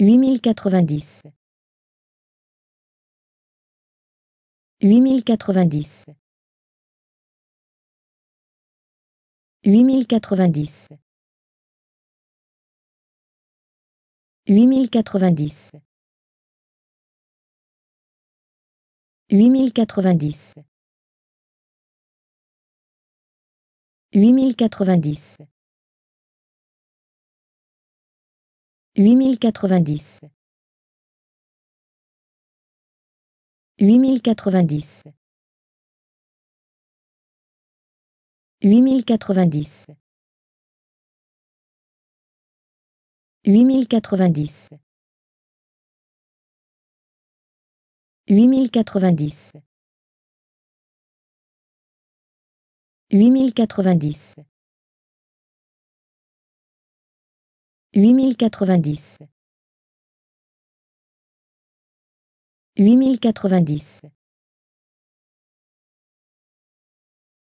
8090 8090 8090 8090 8090 8090 8090 8090 8090 8090 8090 8090 8090 8090